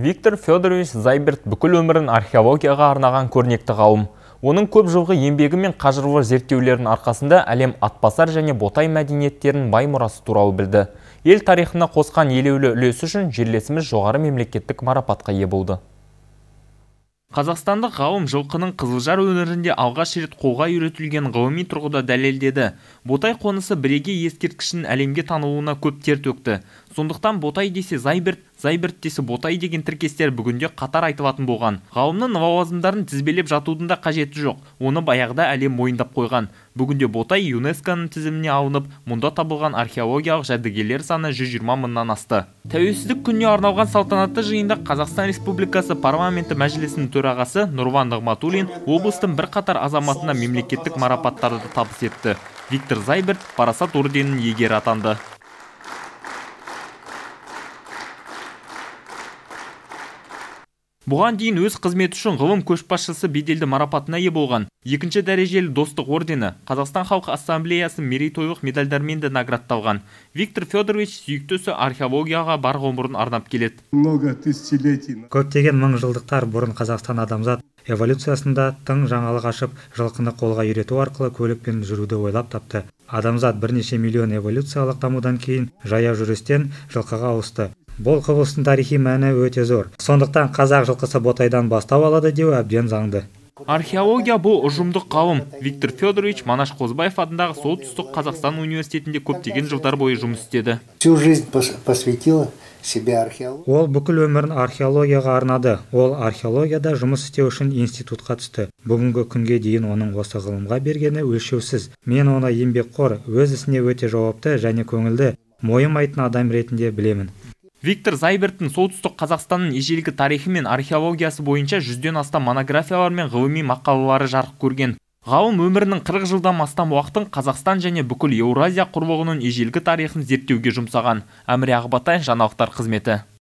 Виктор Федорович Зайберт бүкіл өмірін археологияға арнаған көрнекті ғалым Оның көп жылғы еңбегі мен қажырлы зерттеулерінің арқасында әлем атпасар және ботай мәдениеттерін бай мұрасы туралы білді. Ел тарихына қосқан елеулі үлесі үшін жерлесіміз жоғары мемлекеттік марапатқа ие болды. Қазақстандық ғалым жылқының Қызылжар өңірінде алға рет қолға үйретілген ғылыми тұрғыда дәлелдеді. Ботай қонысы бірегей ескерткішін әлемге танылуына көп тер төкті сондықтан ботай десе зайберт зайберт десе ботай деген тіркестер бүгінде қатар айтылатын болған ғалымның лауазымдарын тізбелеп жатудың қажеті жоқ оны баяғыда әлем мойындап қойған бүгінде ботай юнеско-ның тізіміне алынып мұнда табылған археологиялық жәдігерлер саны 120 мыңнан асты тәуелсіздік күніне арналған салтанатты жиында қазақстан республикасы парламенті мәжілісінің төрағасы нұрлан нығматулин облыстың бірқатар азаматына мемлекеттік марапаттарды табыс етті Виктор Зайберт парасат орденінің егер атанды бұған дейін өз қызметі үшін ғылым көшбасшысы беделді марапатына ие болған екінші дәрежелі достық ордені қазақстан халқы ассамблеясы мерейтойлық медальдармен де наградталған виктор федорович сүйікті археологияға бар ғұмырын арнап келеді много тысячелетий көптеген мың жылдықтар бұрын қазақстан адамзат эволюциясында тың жаңалық ашып жылқыны қолға үйрету арқылы көлікпен жүруді ойлап тапты адамзат бірнеше миллион эволюциялық дамудан кейін жаяу жүрістен жылқыға ауысты бұл құбылыстың тарихи мәні өте зор сондықтан қазақ жылқысы ботайдан бастау алады деу әбден заңды археология бұл ұжымдық қауым виктор федорович манаш қозыбаев атындағы солтүстік қазақстан университетінде көптеген жылдар бойы жұмыс істеді всю жизнь посвятила себя археология ол бүкіл өмірін археологияға арнады ол археологияда жұмыс істеу үшін институтқа түсті бүгінгі күнге дейін оның осы ғылымға бергені өлшеусіз мен оны еңбекқор өз ісіне өте жауапты және көңілді мойымайтын адам ретінде білемін виктор зайберттің солтүстік қазақстанның ежелгі тарихы мен археологиясы бойынша жүзден астам монографиялар мен ғылыми мақалалары жарық көрген ғалым өмірінің қырық жылдан астам уақытын қазақстан және бүкіл еуразия құрлығының ежелгі тарихын зерттеуге жұмсаған әміре ақбатай жаңалықтар қызметі